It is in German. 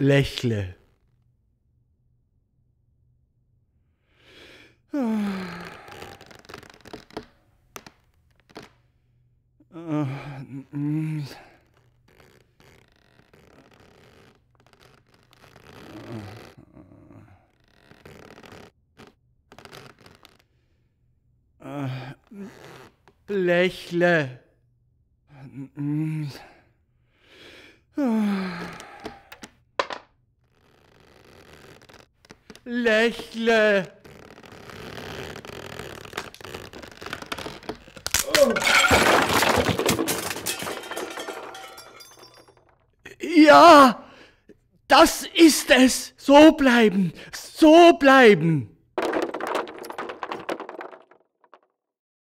Lächle. Lächle. Lächle. Oh. Ja, das ist es. So bleiben, so bleiben.